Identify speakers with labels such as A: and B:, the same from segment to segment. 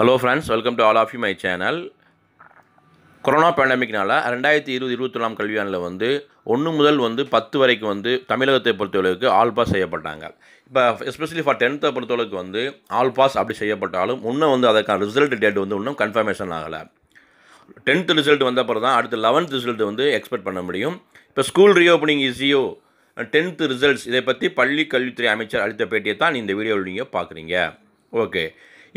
A: hello friends welcome to all of you my channel corona பேண்டமிக்னால் ரெண்டாயிரத்தி இருபது இருபத்தொன்னாம் கல்வியாண்டில் வந்து ஒன்று முதல் வந்து பத்து வரைக்கும் வந்து தமிழகத்தை பொறுத்தளவுக்கு ஆல் பாஸ் செய்யப்பட்டாங்க இப்போ எஸ்பெஷலி ஃபார் டென்த்தை பொறுத்தளவுக்கு வந்து ஆல் பாஸ் அப்படி செய்யப்பட்டாலும் இன்னும் வந்து அதற்கான ரிசல்ட் டேட் வந்து இன்னும் கன்ஃபர்மேஷன் ஆகலை டென்த் ரிசல்ட் வந்த அப்புறம் தான் அடுத்து லெவன்த் ரிசல்ட் வந்து எக்ஸ்பெக்ட் பண்ண முடியும் இப்போ ஸ்கூல் ரீஓப்பனிங் இசியோ டென்த்து ரிசல்ட்ஸ் இதை பற்றி பள்ளி கல்வித்துறை அமைச்சர் அளித்த பேட்டியை தான் இந்த வீடியோவில் நீங்கள் பார்க்குறீங்க ஓகே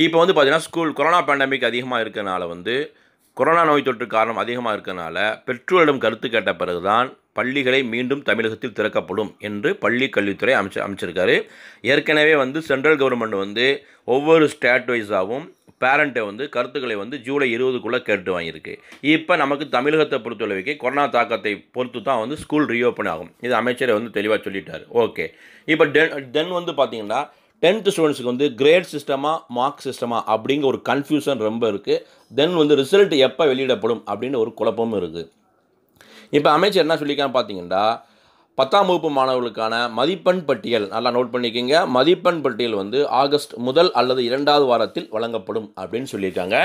A: இப்போ வந்து பார்த்தீங்கன்னா ஸ்கூல் கொரோனா பேண்டமிக் அதிகமாக இருக்கிறனால வந்து கொரோனா நோய் தொற்று காரணம் அதிகமாக இருக்கிறனால பெற்றோரிடம் கருத்து கேட்ட பிறகுதான் பள்ளிகளை மீண்டும் தமிழகத்தில் திறக்கப்படும் என்று பள்ளி கல்வித்துறை அமைச்சர் அமைச்சிருக்காரு ஏற்கனவே வந்து சென்ட்ரல் கவர்மெண்ட் வந்து ஒவ்வொரு ஸ்டேட் வைஸாகவும் பேரண்ட்டை வந்து கருத்துக்களை வந்து ஜூலை இருபதுக்குள்ளே கேட்டு வாங்கியிருக்கு இப்போ நமக்கு தமிழகத்தை பொறுத்தளவுக்கு கொரோனா தாக்கத்தை பொறுத்து தான் வந்து ஸ்கூல் ரீஓப்பன் ஆகும் இது அமைச்சரை வந்து தெளிவாக சொல்லிட்டார் ஓகே இப்போ டென் தென் வந்து பார்த்திங்கன்னா டென்த் ஸ்டூடெண்ட்ஸுக்கு வந்து கிரேட் சிஸ்டமாக மார்க் சிஸ்டமாக அப்படிங்கிற ஒரு கன்ஃபியூஷன் ரொம்ப இருக்குது தென் வந்து ரிசல்ட் எப்போ வெளியிடப்படும் அப்படின்னு ஒரு குழப்பமும் இருக்குது இப்போ அமைச்சர் என்ன சொல்லியிருக்கான்னு பார்த்தீங்கன்னா பத்தாம் வகுப்பு மாணவர்களுக்கான மதிப்பெண் பட்டியல் நல்லா நோட் பண்ணிக்கோங்க மதிப்பெண் பட்டியல் வந்து ஆகஸ்ட் முதல் அல்லது இரண்டாவது வாரத்தில் வழங்கப்படும் அப்படின்னு சொல்லியிருக்காங்க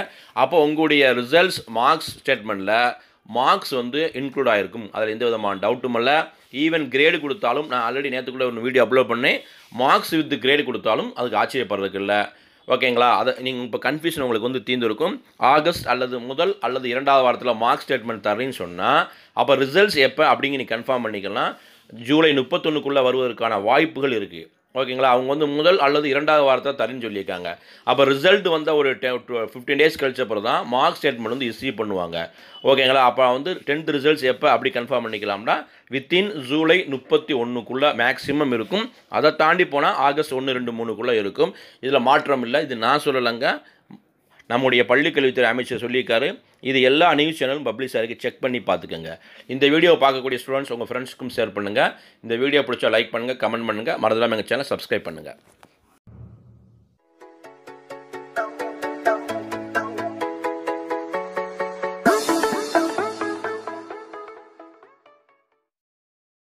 A: அப்போ உங்களுடைய ரிசல்ட்ஸ் மார்க்ஸ் ஸ்டேட்மெண்ட்டில் மார்க்ஸ் வந்து இன்க்ளூட் ஆகிருக்கும் அதில் எந்த விதமான டவுட்டும் இல்லை ஈவன் கிரேடு கொடுத்தாலும் நான் ஆல்ரெடி நேற்றுக்குள்ளே ஒரு வீடியோ அப்லோட் பண்ணேன் மார்க்ஸ் வித் கிரேடு கொடுத்தாலும் அதுக்கு ஆச்சரியப்படுறதுக்கு இல்லை ஓகேங்களா அதை நீங்கள் இப்போ கன்ஃபியூஷன் உங்களுக்கு வந்து தீர்ந்துருக்கும் ஆகஸ்ட் அல்லது முதல் அல்லது இரண்டாவது வாரத்தில் மார்க்ஸ் ஸ்டேட்மெண்ட் தரேன்னு சொன்னால் அப்போ ரிசல்ட்ஸ் எப்போ அப்படிங்க நீ கன்ஃபார்ம் பண்ணிக்கலாம் ஜூலை முப்பத்தொன்னுக்குள்ளே வருவதற்கான வாய்ப்புகள் இருக்குது ஓகேங்களா அவங்க வந்து முதல் அல்லது இரண்டாவது வாரத்தை தரேன்னு சொல்லியிருக்காங்க அப்போ ரிசல்ட் வந்த ஒரு ஃபிஃப்டீன் டேஸ் கழிச்ச அப்புறம் தான் மார்க் ஸ்டேட்மெண்ட் வந்து இஸ்யூ பண்ணுவாங்க ஓகேங்களா அப்போ வந்து டென்த் ரிசல்ட்ஸ் எப்போ அப்படி கன்ஃபார்ம் பண்ணிக்கலாம்னா வித்தின் ஜூலை முப்பத்தி ஒன்றுக்குள்ளே மேக்ஸிமம் இருக்கும் அதை தாண்டி போனால் ஆகஸ்ட் ஒன்று ரெண்டு மூணுக்குள்ளே இருக்கும் இதில் மாற்றம் இல்லை இது நான் சொல்லலைங்க நம்முடைய பள்ளிக்கல்வித்துறை அமைச்சர் சொல்லியிருக்காரு இது எல்லா நியூஸ் சேனலும் பப்ளிஷ் ஆகிருக்கு செக் பண்ணி பார்த்துக்கோங்க இந்த வீடியோ பார்க்கக்கூடிய ஸ்டூடெண்ட்ஸ் உங்கள் ஃப்ரெண்ட்ஸ்க்கும் ஷேர் பண்ணுங்கள் இந்த வீடியோ பிடிச்சா லைக் பண்ணுங்கள் கமெண்ட் பண்ணுங்கள் மறந்துடாமல் எங்கள் சேனல் சப்ஸ்கிரைப் பண்ணுங்கள்